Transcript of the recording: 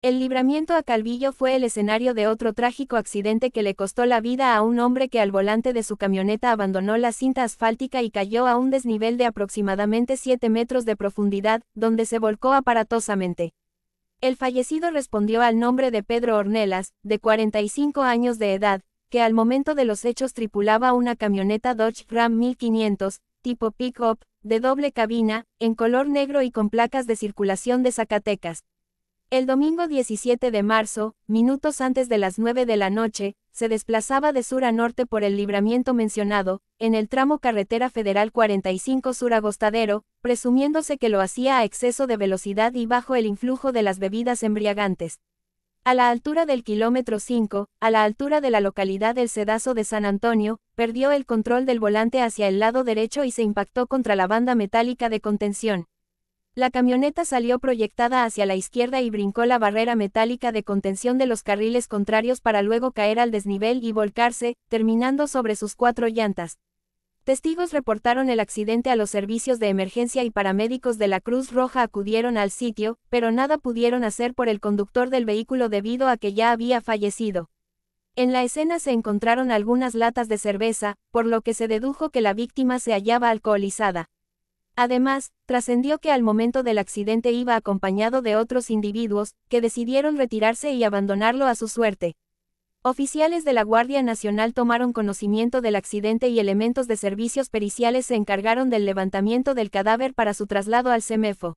El libramiento a Calvillo fue el escenario de otro trágico accidente que le costó la vida a un hombre que al volante de su camioneta abandonó la cinta asfáltica y cayó a un desnivel de aproximadamente 7 metros de profundidad, donde se volcó aparatosamente. El fallecido respondió al nombre de Pedro Ornelas, de 45 años de edad, que al momento de los hechos tripulaba una camioneta Dodge Ram 1500, tipo pick-up, de doble cabina, en color negro y con placas de circulación de Zacatecas. El domingo 17 de marzo, minutos antes de las 9 de la noche, se desplazaba de sur a norte por el libramiento mencionado, en el tramo Carretera Federal 45 Sur Agostadero, presumiéndose que lo hacía a exceso de velocidad y bajo el influjo de las bebidas embriagantes. A la altura del kilómetro 5, a la altura de la localidad del Cedazo de San Antonio, perdió el control del volante hacia el lado derecho y se impactó contra la banda metálica de contención. La camioneta salió proyectada hacia la izquierda y brincó la barrera metálica de contención de los carriles contrarios para luego caer al desnivel y volcarse, terminando sobre sus cuatro llantas. Testigos reportaron el accidente a los servicios de emergencia y paramédicos de la Cruz Roja acudieron al sitio, pero nada pudieron hacer por el conductor del vehículo debido a que ya había fallecido. En la escena se encontraron algunas latas de cerveza, por lo que se dedujo que la víctima se hallaba alcoholizada. Además, trascendió que al momento del accidente iba acompañado de otros individuos, que decidieron retirarse y abandonarlo a su suerte. Oficiales de la Guardia Nacional tomaron conocimiento del accidente y elementos de servicios periciales se encargaron del levantamiento del cadáver para su traslado al CEMEFO.